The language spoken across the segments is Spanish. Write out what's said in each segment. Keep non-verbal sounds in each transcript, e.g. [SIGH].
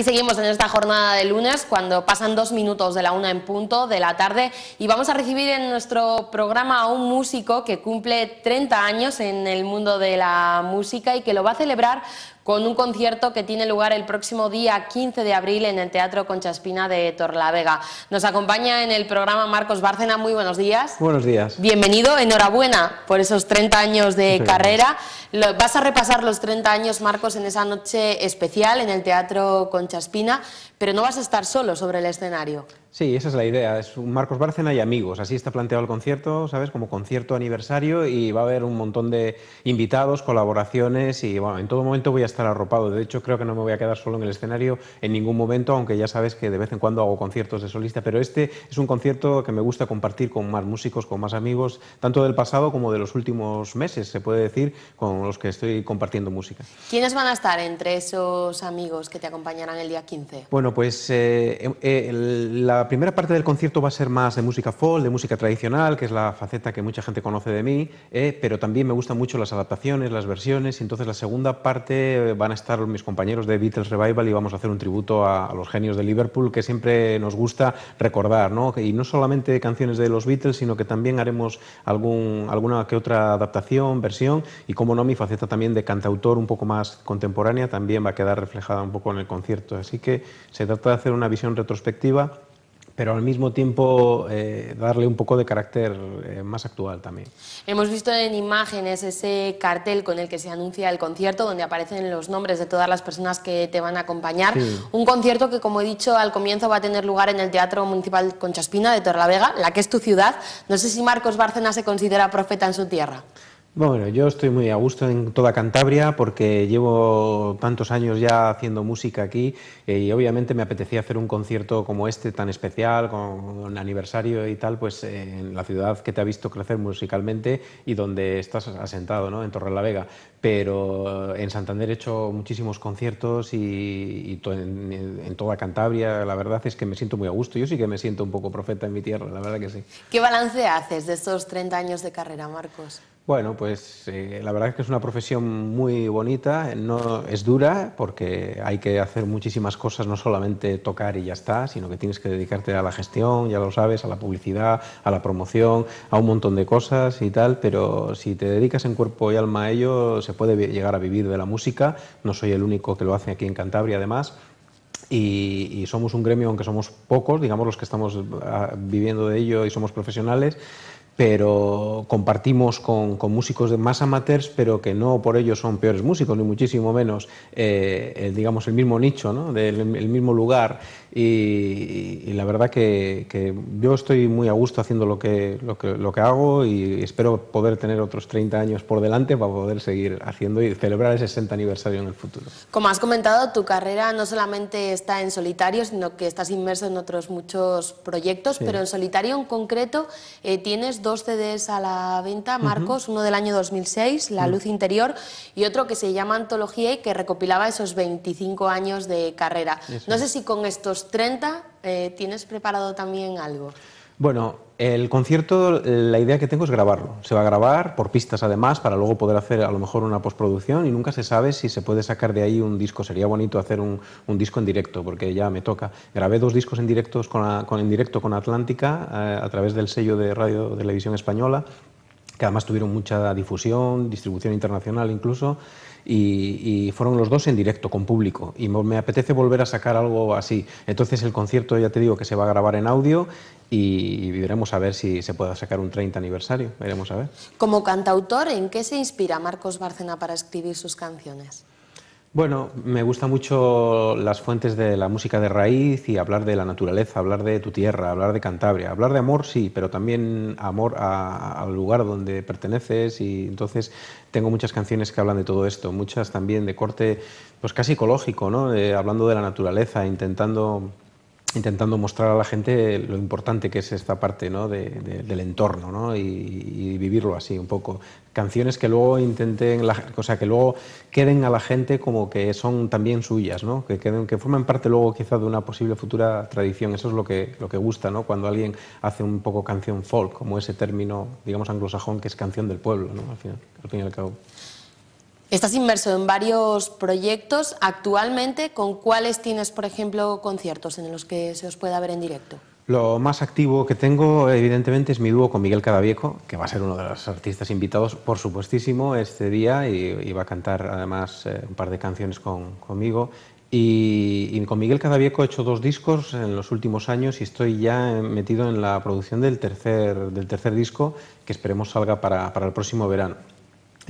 y seguimos en esta jornada de lunes cuando pasan dos minutos de la una en punto de la tarde y vamos a recibir en nuestro programa a un músico que cumple 30 años en el mundo de la música y que lo va a celebrar con un concierto que tiene lugar el próximo día 15 de abril en el Teatro Conchaspina de Torlavega. Nos acompaña en el programa Marcos Bárcena. Muy buenos días. Buenos días. Bienvenido, enhorabuena por esos 30 años de carrera. Vas a repasar los 30 años, Marcos, en esa noche especial en el Teatro Conchaspina, pero no vas a estar solo sobre el escenario. Sí, esa es la idea. Es un Marcos Bárcena y amigos. Así está planteado el concierto, ¿sabes? Como concierto aniversario y va a haber un montón de invitados, colaboraciones y bueno, en todo momento voy a estar arropado. De hecho, creo que no me voy a quedar solo en el escenario en ningún momento, aunque ya sabes que de vez en cuando hago conciertos de solista, pero este es un concierto que me gusta compartir con más músicos, con más amigos, tanto del pasado como de los últimos meses, se puede decir, con los que estoy compartiendo música. ¿Quiénes van a estar entre esos amigos que te acompañarán el día 15? Bueno, pues eh, eh, la la primera parte del concierto va a ser más de música folk, de música tradicional, que es la faceta que mucha gente conoce de mí, eh, pero también me gustan mucho las adaptaciones, las versiones, y entonces la segunda parte eh, van a estar mis compañeros de Beatles Revival y vamos a hacer un tributo a, los genios de Liverpool que siempre nos gusta recordar, ¿no? Y no solamente canciones de los Beatles, sino que también haremos algún, alguna que otra adaptación, versión, y como no, mi faceta también de cantautor un poco más contemporánea también va a quedar reflejada un poco en el concierto. Así que se trata de hacer una visión retrospectiva pero al mismo tiempo eh, darle un poco de carácter eh, más actual también. Hemos visto en imágenes ese cartel con el que se anuncia el concierto, donde aparecen los nombres de todas las personas que te van a acompañar. Un concierto que, como he dicho al comienzo, va a tener lugar en el Teatro Municipal Conchaspina de Torrelavega, la que es tu ciudad. No sé si Marcos Bárcena se considera profeta en su tierra. Bueno, yo estoy muy a gusto en toda Cantabria porque llevo tantos años ya haciendo música aquí eh, y obviamente me apetecía hacer un concierto como este tan especial, con un aniversario y tal, pues eh, en la ciudad que te ha visto crecer musicalmente y donde estás asentado, ¿no? En Torrelavega pero en Santander he hecho muchísimos conciertos y, en, toda Cantabria, la verdad es que me siento muy a gusto, yo sí que me siento un poco profeta en mi tierra, la verdad que sí. ¿Qué balance haces de estos 30 años de carrera, Marcos? Bueno, pues eh, la verdad es que es una profesión muy bonita, no es dura porque hay que hacer muchísimas cosas, no solamente tocar y ya está, sino que tienes que dedicarte a la gestión, ya lo sabes, a la publicidad, a la promoción, a un montón de cosas y tal, pero si te dedicas en cuerpo y alma a ello, se puede llegar a vivir de la música, no soy el único que lo hace aquí en Cantabria además, y, somos un gremio, aunque somos pocos, digamos los que estamos ah, viviendo de ello y somos profesionales, pero compartimos con, con, músicos más amateurs, pero que no por ello son peores músicos, ni muchísimo menos, eh, digamos, el mismo nicho, ¿no? Del, el mismo lugar. Y, la verdad que, yo estoy muy a gusto haciendo lo que, lo que, lo, que, hago y espero poder tener otros 30 años por delante para poder seguir haciendo y celebrar el 60 aniversario en el futuro. Como has comentado, tu carrera no solamente está en solitario, sino que estás inmerso en otros muchos proyectos, pero en solitario en concreto eh, tienes dos dos CDs a la venta, Marcos, uno del año 2006, La luz interior, y otro que se llama Antología y que recopilaba esos 25 años de carrera. No sé si con estos 30 eh, tienes preparado también algo. Bueno, el concierto, la idea que tengo es grabarlo. Se va a grabar por pistas además para luego poder hacer a lo mejor una postproducción y nunca se sabe si se puede sacar de ahí un disco. Sería bonito hacer un, disco en directo porque ya me toca. Grabé dos discos en, directos con, directo con Atlántica eh, a través del sello de Radio Televisión Española que además tuvieron mucha difusión, distribución internacional incluso y, fueron los dos en directo con público y me apetece volver a sacar algo así. Entonces el concierto ya te digo que se va a grabar en audio y, viviremos a ver si se puede sacar un 30 aniversario, veremos a ver. Como cantautor, ¿en qué se inspira Marcos Bárcena para escribir sus canciones? Bueno, me gusta mucho las fuentes de la música de raíz y hablar de la naturaleza, hablar de tu tierra, hablar de Cantabria, hablar de amor sí, pero también amor al lugar donde perteneces y entonces tengo muchas canciones que hablan de todo esto, muchas también de corte pues casi ecológico, ¿no? Eh, hablando de la naturaleza, intentando intentando mostrar a la gente lo importante que es esta parte ¿no? del entorno y, vivirlo así un poco. Canciones que luego intenten, la, o que luego queden a la gente como que son también suyas, ¿no? que, queden, que formen parte luego quizá de una posible futura tradición. Eso es lo que, lo que gusta ¿no? cuando alguien hace un poco canción folk, como ese término, digamos, anglosajón que es canción del pueblo, ¿no? al, final, al fin y al cabo. Estás inmerso en varios proyectos. Actualmente, ¿con cuáles tienes, por ejemplo, conciertos en los que se os pueda ver en directo? Lo más activo que tengo, evidentemente, es mi dúo con Miguel Cadavieco, que va a ser uno de los artistas invitados, por supuestísimo, este día y, va a cantar además eh, un par de canciones conmigo. Y, con Miguel Cadavieco he hecho dos discos en los últimos años y estoy ya eh, metido en la producción del tercer, del tercer disco que esperemos salga para el próximo verano.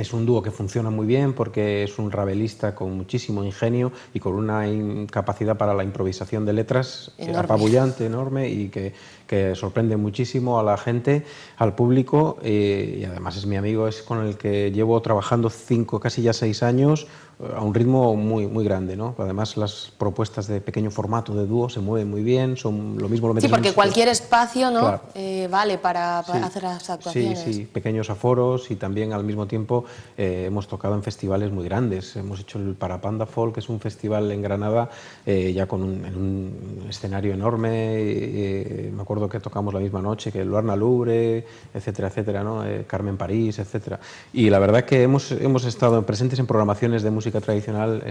Es un dúo que funciona muy bien porque es un rabelista con muchísimo ingenio y con una capacidad para la improvisación de letras apabullante, enorme y que que sorprende muchísimo a la gente, al público, eh, y además es mi amigo, es con el que llevo trabajando cinco, casi ya seis años, eh, a un ritmo muy, muy grande. ¿no? Además, las propuestas de pequeño formato de dúo se mueven muy bien, son lo mismo lo Sí, porque cualquier espacio ¿no? Eh, vale para, hacer las actuaciones. Sí, sí, pequeños aforos y también al mismo tiempo hemos tocado en festivales muy grandes. Hemos hecho el Parapanda Folk, que es un festival en Granada, ya con un, un escenario enorme. me acuerdo que tocamos la misma noche, que Luarna Lubre, etcétera, etcétera, ¿no? Eh, Carmen París, etcétera. Y la verdad que hemos, hemos estado presentes en programaciones de música tradicional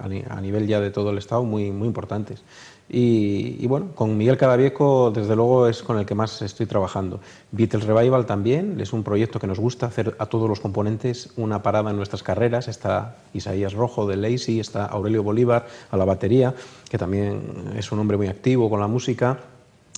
a, nivel ya de todo el Estado muy, muy importantes. Y, y, bueno, con Miguel Cadavieco, desde luego, es con el que más estoy trabajando. Beatles Revival también es un proyecto que nos gusta hacer a todos los componentes una parada en nuestras carreras. Está Isaías Rojo de Lazy... está Aurelio Bolívar a la batería, que también es un hombre muy activo con la música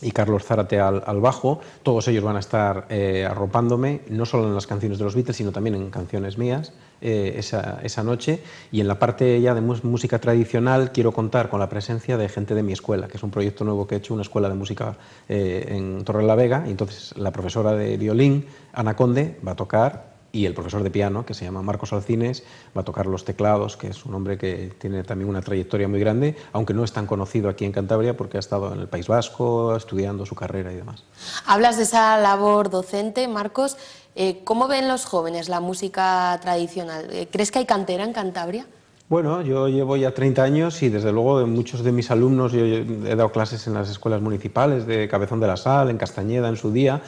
y Carlos Zárate al, bajo. Todos ellos van a estar eh, arropándome, no solo en las canciones de los Beatles, sino también en canciones mías eh, esa, noche. Y en la parte ya de música tradicional quiero contar con la presencia de gente de mi escuela, que es un proyecto nuevo que he hecho, una escuela de música eh, en Torre la Vega. Y entonces la profesora de violín, Ana Conde, va a tocar y el profesor de piano, que se llama Marcos Alcines, va a tocar los teclados, que es un hombre que tiene también una trayectoria muy grande, aunque no es tan conocido aquí en Cantabria porque ha estado en el País Vasco estudiando su carrera y demás. Hablas de esa labor docente, Marcos. Eh, ¿Cómo ven los jóvenes la música tradicional? Eh, ¿Crees que hay cantera en Cantabria? Bueno, yo llevo ya 30 años y desde luego muchos de mis alumnos, yo he dado clases en las escuelas municipales de Cabezón de la Sal, en Castañeda en su día,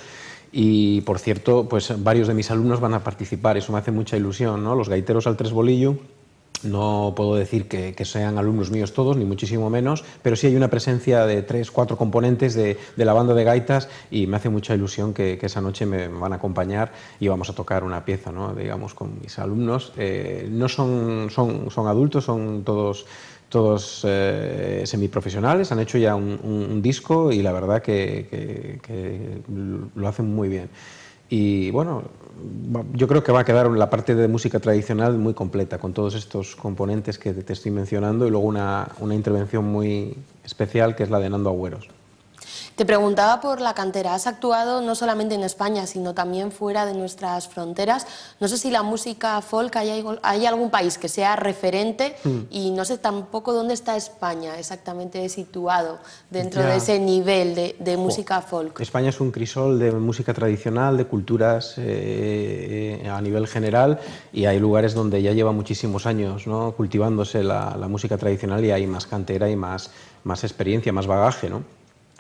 y por cierto, pues varios de mis alumnos van a participar, eso me hace mucha ilusión, ¿no? Los gaiteros al tres bolillo no puedo decir que, sean alumnos míos todos, ni muchísimo menos, pero sí hay una presencia de tres, cuatro componentes de, la banda de gaitas y me hace mucha ilusión que, esa noche me van a acompañar y vamos a tocar una pieza, digamos, con mis alumnos. Eh, no son, son, son adultos, son todos todos eh, semiprofesionales, han hecho ya un, disco y la verdad que, que, lo hacen muy bien. Y bueno, yo creo que va a quedar la parte de música tradicional muy completa, con todos estos componentes que te estoy mencionando y luego una, una intervención muy especial que es la de Nando Agüeros. Te preguntaba por la cantera. Has actuado no solamente en España, sino también fuera de nuestras fronteras. No sé si la música folk hay, algún país que sea referente mm. y no sé tampoco dónde está España exactamente situado dentro de ese nivel de, música folk. España es un crisol de música tradicional, de culturas eh, eh, a nivel general y hay lugares donde ya lleva muchísimos años ¿no? cultivándose la, la música tradicional y hay más cantera y más, más experiencia, más bagaje. ¿no?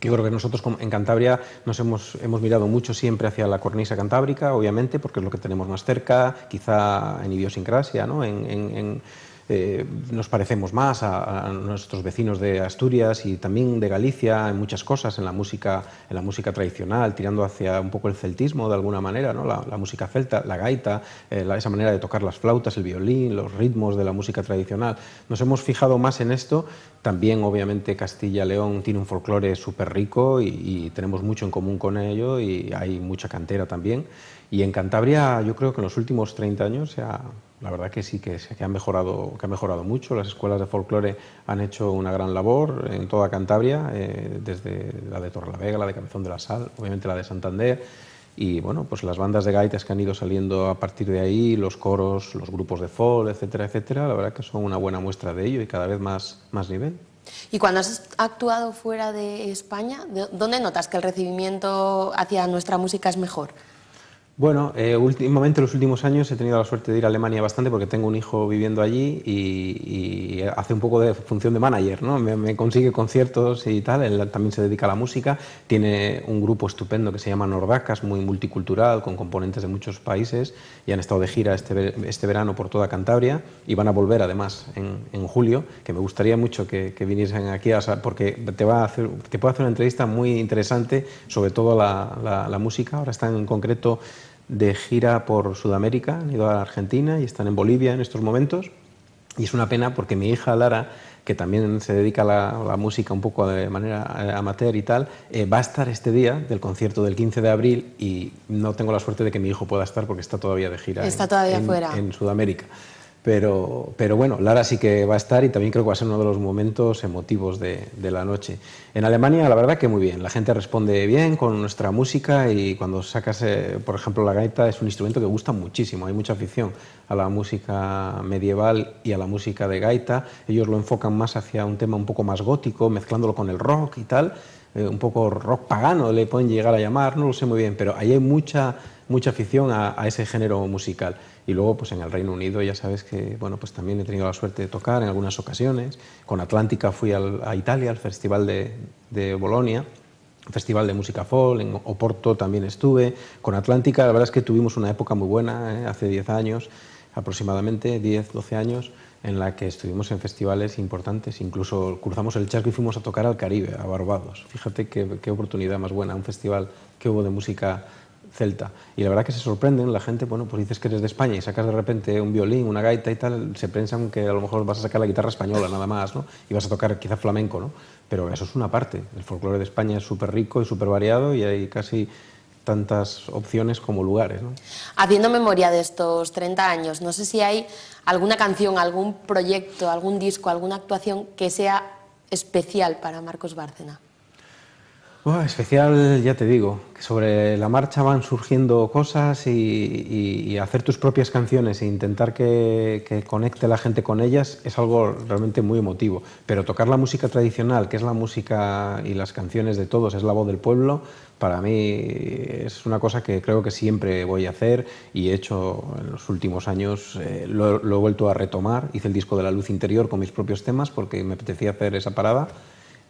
Yo creo que nosotros en Cantabria nos hemos, hemos, mirado mucho siempre hacia la cornisa cantábrica, obviamente, porque es lo que tenemos más cerca, quizá en idiosincrasia, ¿no? en eh, nos parecemos más a, nuestros vecinos de Asturias y también de Galicia en muchas cosas, en la música, en la música tradicional, tirando hacia un poco el celtismo de alguna manera, ¿no? la, música celta, la gaita, eh, esa manera de tocar las flautas, el violín, los ritmos de la música tradicional. Nos hemos fijado más en esto. También, obviamente, Castilla-León tiene un folclore súper rico y, y tenemos mucho en común con ello y hay mucha cantera también. Y en Cantabria yo creo que en los últimos 30 años se ha, la verdad que sí, que, que, han mejorado, que mejorado mucho. Las escuelas de folclore han hecho una gran labor en toda Cantabria, eh, desde la de Torrelavega, la de Cabezón de la Sal, obviamente la de Santander. Y bueno, pues las bandas de gaitas que han ido saliendo a partir de ahí, los coros, los grupos de fol, etcétera, etcétera, la verdad que son una buena muestra de ello y cada vez más, más nivel. Y cuando has actuado fuera de España, ¿dónde notas que el recibimiento hacia nuestra música es mejor? Bueno, eh, últimamente, los últimos años he tenido la suerte de ir a Alemania bastante porque tengo un hijo viviendo allí y, hace un poco de función de manager, ¿no? Me, consigue conciertos y tal, él también se dedica a la música, tiene un grupo estupendo que se llama Nordacas, muy multicultural, con componentes de muchos países y han estado de gira este, este verano por toda Cantabria y van a volver además en, julio, que me gustaría mucho que, viniesen aquí porque te, va a hacer, hacer una entrevista muy interesante sobre todo la, la música, ahora están en concreto de gira por Sudamérica, han ido a Argentina y están en Bolivia en estos momentos. Y es una pena porque mi hija Lara, que también se dedica a la, música un poco de manera eh, amateur y tal, eh, va a estar este día del concierto del 15 de abril y no tengo la suerte de que mi hijo pueda estar porque está todavía de gira. Está todavía fuera. En Sudamérica. Pero, pero, bueno, Lara sí que va a estar y también creo que va a ser uno de los momentos emotivos de, la noche. En Alemania, la verdad que muy bien, la gente responde bien con nuestra música y cuando sacas, eh, por ejemplo, la gaita es un instrumento que gusta muchísimo, hay mucha afición a la música medieval y a la música de gaita, ellos lo enfocan más hacia un tema un poco más gótico, mezclándolo con el rock y tal, eh, un poco rock pagano le pueden llegar a llamar, no lo sé muy bien, pero ahí hay mucha, mucha afición a ese género musical. Y luego, pues en el Reino Unido, ya sabes que, bueno, pues también he tenido la suerte de tocar en algunas ocasiones. Con Atlántica fui a Italia, al Festival de, Bolonia, Festival de Música Folk, en Oporto también estuve. Con Atlántica, la verdad es que tuvimos una época muy buena, ¿eh? hace 10 años aproximadamente, 10, 12 años, en la que estuvimos en festivales importantes, incluso cruzamos el charco y fuimos a tocar al Caribe, a Barbados. Fíjate qué oportunidad más buena, un festival que hubo de música celta. Y la verdad que se sorprenden, la gente, bueno, pues dices que eres de España y sacas de repente un violín, una gaita y tal, se piensan que a lo mejor vas a sacar la guitarra española nada más, ¿no? Y vas a tocar quizá flamenco, ¿no? Pero eso es una parte. El folclore de España es súper rico y súper variado y hay casi tantas opciones como lugares. ¿no? Haciendo memoria de estos 30 años, no sé si hay alguna canción, algún proyecto, algún disco, alguna actuación que sea especial para Marcos Bárcena especial, ya te digo, que sobre la marcha van surgiendo cosas y, hacer tus propias canciones e intentar que, conecte la gente con ellas es algo realmente muy emotivo. Pero tocar la música tradicional, que es la música y las canciones de todos, es la voz del pueblo, para mí es una cosa que creo que siempre voy a hacer y he hecho en los últimos años, eh, lo he vuelto a retomar. Hice el disco de la luz interior con mis propios temas porque me apetecía hacer esa parada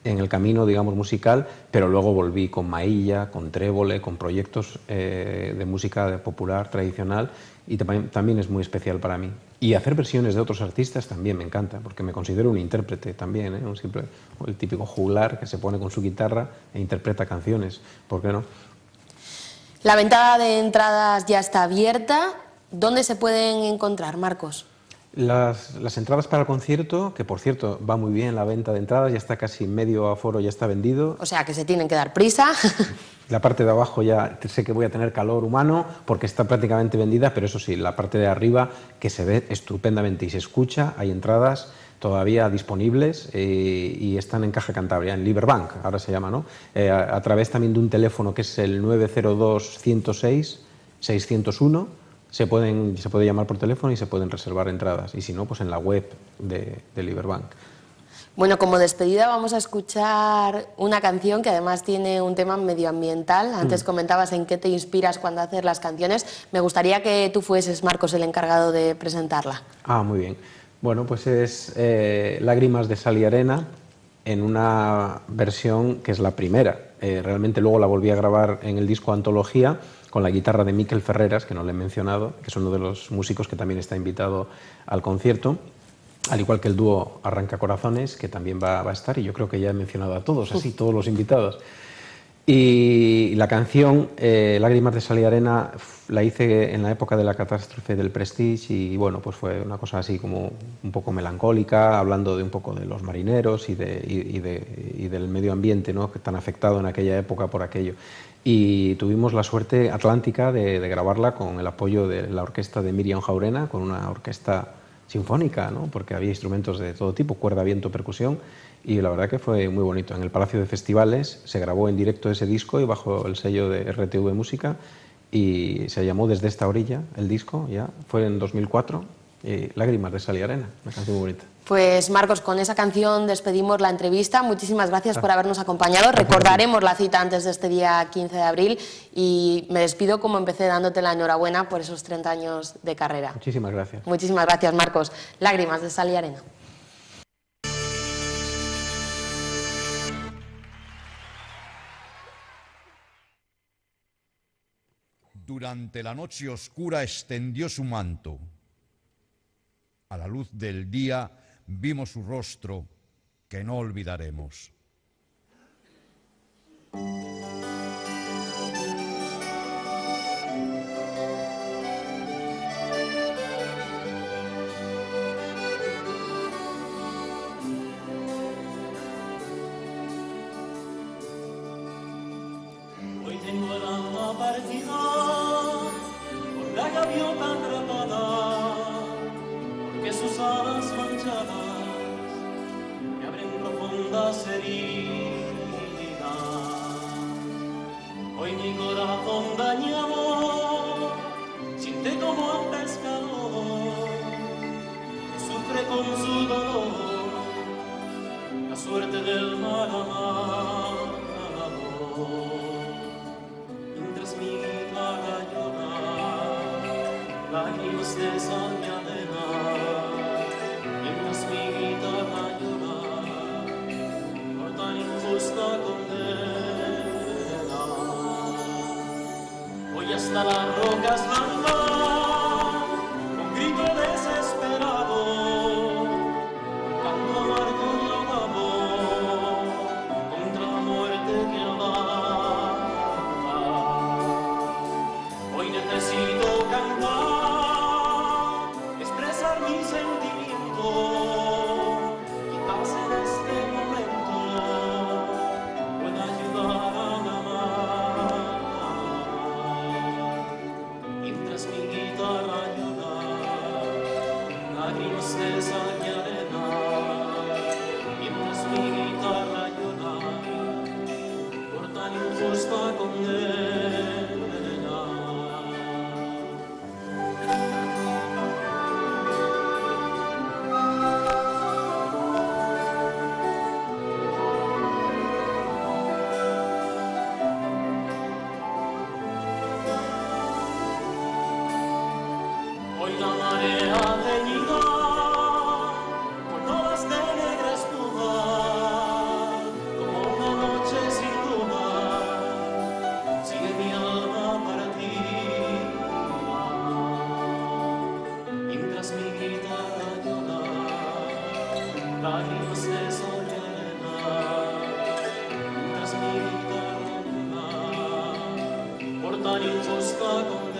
en el camino, digamos, musical, pero luego volví con Mailla, con Trébole, con proyectos eh, de música popular, tradicional, y también es muy especial para mí. Y hacer versiones de otros artistas también me encanta, porque me considero un intérprete también, ¿eh? un simple, el típico juglar que se pone con su guitarra e interpreta canciones, ¿por qué no? La ventana de entradas ya está abierta. ¿Dónde se pueden encontrar, Marcos? Las, entradas para el concierto, que por cierto va muy bien la venta de entradas, ya está casi medio aforo, ya está vendido. O sea que se tienen que dar prisa. [LAUGHS] La parte de abajo ya sé que voy a tener calor humano porque está prácticamente vendida, pero eso sí, la parte de arriba que se ve estupendamente y se escucha, hay entradas todavía disponibles eh, y están en Caja Cantabria, en Liberbank, ahora se llama, ¿no? Eh, a, a través también de un teléfono que es el 902 106 601 se, pueden, se puede llamar por teléfono y se pueden reservar entradas. Y si no, pues en la web de, de Liberbank. Bueno, como despedida vamos a escuchar una canción que además tiene un tema medioambiental. Antes mm. comentabas en qué te inspiras cuando haces las canciones. Me gustaría que tú fueses, Marcos, el encargado de presentarla. Ah, muy bien. Bueno, pues es eh, Lágrimas de Sal y Arena en una versión que es la primera. Eh, realmente luego la volví a grabar en el disco Antología con la guitarra de Miquel Ferreras, que no le he mencionado, que es uno de los músicos que también está invitado al concierto, al igual que el dúo Arranca Corazones, que también va, va a estar, y yo creo que ya he mencionado a todos, así todos los invitados. Y la canción eh, Lágrimas de Sal y Arena la hice en la época de la catástrofe del Prestige y bueno, pues fue una cosa así como un poco melancólica, hablando de un poco de los marineros y, del medio ambiente ¿no? que tan afectado en aquella época por aquello. Y tuvimos la suerte atlántica de, de grabarla con el apoyo de la orquesta de Miriam Jaurena, con una orquesta sinfónica, ¿no? porque había instrumentos de todo tipo, cuerda, viento, percusión, y la verdad que fue muy bonito. En el Palacio de Festivales se grabó en directo ese disco y bajo el sello de RTV Música y se llamó Desde esta orilla el disco, ya fue en 2004, Lágrimas de Sal y Arena, una canción muy bonita. Pues Marcos, con esa canción despedimos la entrevista. Muchísimas gracias por habernos acompañado. Recordaremos la cita antes de este día 15 de abril y me despido como empecé dándote la enhorabuena por esos 30 años de carrera. Muchísimas gracias. Muchísimas gracias Marcos. Lágrimas de Sal y Arena. durante la noche oscura extendió su manto. A la luz del día vimos su rostro que no olvidaremos. la suerte del mar amado. Mientras mi guitarra llora, lágrimas de Mientras mi guitarra llora, por tan injusta condena. Hoy hasta las rocas van la injusta